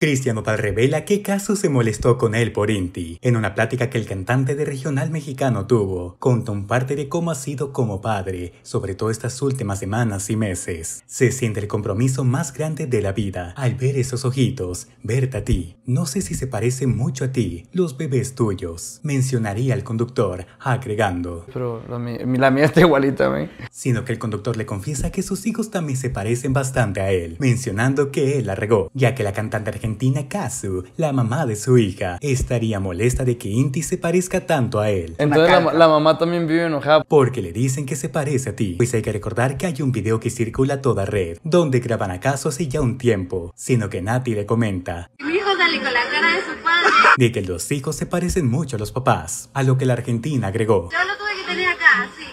Cristian Tal revela qué Caso se molestó con él por Inti, en una plática que el cantante de regional mexicano tuvo, contó un parte de cómo ha sido como padre, sobre todo estas últimas semanas y meses. Se siente el compromiso más grande de la vida al ver esos ojitos, verte a ti. No sé si se parece mucho a ti, los bebés tuyos, mencionaría el conductor, agregando. Pero la mía, está igualita, ¿me? Sino que el conductor le confiesa que sus hijos también se parecen bastante a él, mencionando que él la regó, ya que la cantante argentina argentina Kazu, la mamá de su hija, estaría molesta de que Inti se parezca tanto a él. Entonces la, mamá también vive enojada. Porque le dicen que se parece a ti. Pues hay que recordar que hay un video que circula toda red, donde graban a Kazu hace ya un tiempo, sino que Nati le comenta. Mi hijo sale con la cara de su padre. De que los hijos se parecen mucho a los papás, a lo que la argentina agregó. Yo lo tuve que tener acá, sí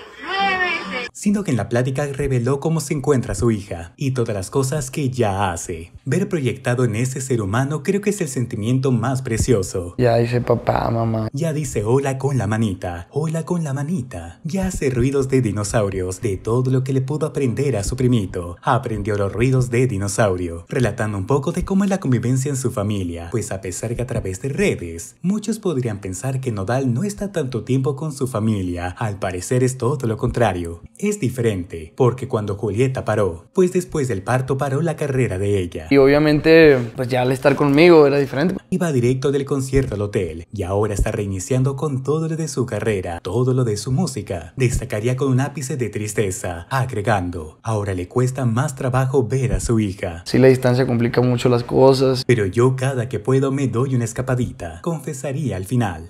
sino que en la plática reveló cómo se encuentra su hija y todas las cosas que ya hace. Ver proyectado en ese ser humano creo que es el sentimiento más precioso. Ya dice papá, mamá. Ya dice hola con la manita, hola con la manita. Ya hace ruidos de dinosaurios, de todo lo que le pudo aprender a su primito. Aprendió los ruidos de dinosaurio, relatando un poco de cómo es la convivencia en su familia, pues a pesar que a través de redes, muchos podrían pensar que Nodal no está tanto tiempo con su familia, al parecer es todo lo contrario es diferente, porque cuando Julieta paró, pues después del parto paró la carrera de ella. Y obviamente, pues ya al estar conmigo era diferente. Iba directo del concierto al hotel y ahora está reiniciando con todo lo de su carrera, todo lo de su música. Destacaría con un ápice de tristeza, agregando, ahora le cuesta más trabajo ver a su hija. Sí, la distancia complica mucho las cosas. Pero yo cada que puedo me doy una escapadita, confesaría al final.